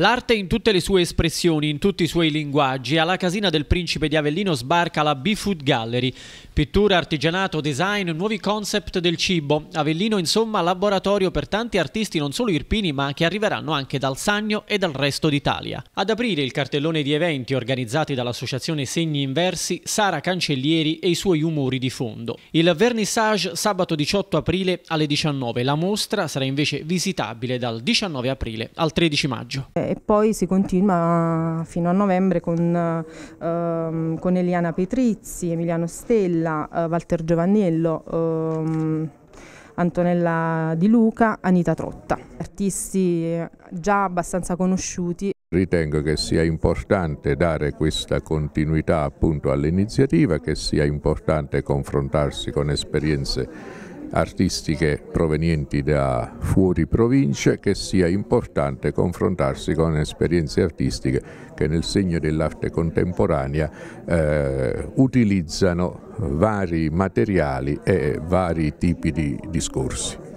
L'arte in tutte le sue espressioni, in tutti i suoi linguaggi, alla Casina del Principe di Avellino sbarca la B-Food Gallery. Pittura, artigianato, design, nuovi concept del cibo. Avellino, insomma, laboratorio per tanti artisti non solo irpini, ma che arriveranno anche dal Sannio e dal resto d'Italia. Ad aprire il cartellone di eventi organizzati dall'associazione Segni Inversi, Sara Cancellieri e i suoi umori di fondo. Il vernissage sabato 18 aprile alle 19. La mostra sarà invece visitabile dal 19 aprile al 13 maggio. Eh, e poi si continua fino a novembre con, ehm, con Eliana Petrizzi, Emiliano Stella, eh, Walter Giovanniello. Ehm, Antonella Di Luca, Anita Trotta, artisti eh, già abbastanza conosciuti. Ritengo che sia importante dare questa continuità appunto all'iniziativa, che sia importante confrontarsi con esperienze artistiche provenienti da fuori province che sia importante confrontarsi con esperienze artistiche che nel segno dell'arte contemporanea eh, utilizzano vari materiali e vari tipi di discorsi.